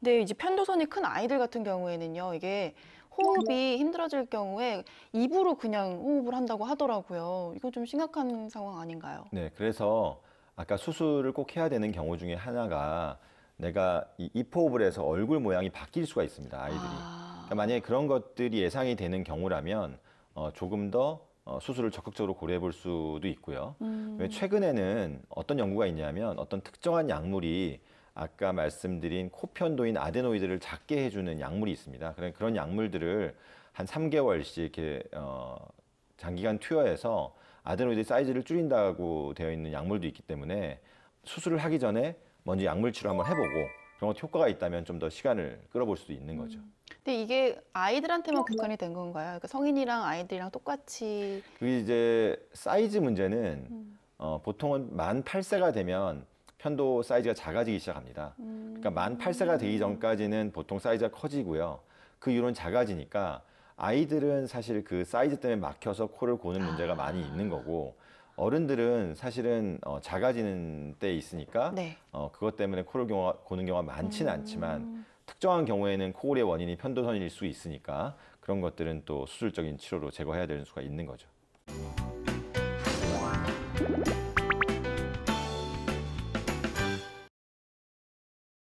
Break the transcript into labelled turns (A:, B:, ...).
A: 네, 이제 편도선이 큰 아이들 같은 경우에는요, 이게 호흡이 힘들어질 경우에 입으로 그냥 호흡을 한다고 하더라고요. 이거 좀 심각한 상황 아닌가요?
B: 네, 그래서 아까 수술을 꼭 해야 되는 경우 중에 하나가 내가 이 입호흡을 해서 얼굴 모양이 바뀔 수가 있습니다, 아이들이. 아. 그러니까 만약에 그런 것들이 예상이 되는 경우라면 어, 조금 더 어, 수술을 적극적으로 고려해 볼 수도 있고요. 음. 최근에는 어떤 연구가 있냐면 어떤 특정한 약물이 아까 말씀드린 코편도인 아데노이드를 작게 해주는 약물이 있습니다. 그런 그런 약물들을 한 3개월씩 이렇게 어, 장기간 투여해서 아데노이드 사이즈를 줄인다고 되어 있는 약물도 있기 때문에 수술을 하기 전에 먼저 약물 치료 한번 해보고 그런 것 효과가 있다면 좀 더 시간을 끌어볼 수도 있는 거죠. 음.
A: 근데 이게 아이들한테만 국한이 된 건가요? 그러니까 성인이랑 아이들이랑 똑같이.
B: 그게 이제 사이즈 문제는 음. 어, 보통은 만 8세가 되면 편도 사이즈가 작아지기 시작합니다. 음. 그러니까 만 8세가 되기 음. 전까지는 보통 사이즈가 커지고요. 그 이후로는 작아지니까 아이들은 사실 그 사이즈 때문에 막혀서 코를 고는 문제가 아. 많이 있는 거고 어른들은 사실은 어, 작아지는 때 있으니까 네. 어, 그것 때문에 코를 경우, 고는 경우가 많지는 음. 않지만 특정한 경우에는 코골의 원인이 편도선일 수 있으니까 그런 것들은 또 수술적인 치료로 제거해야 되는 수가 있는 거죠.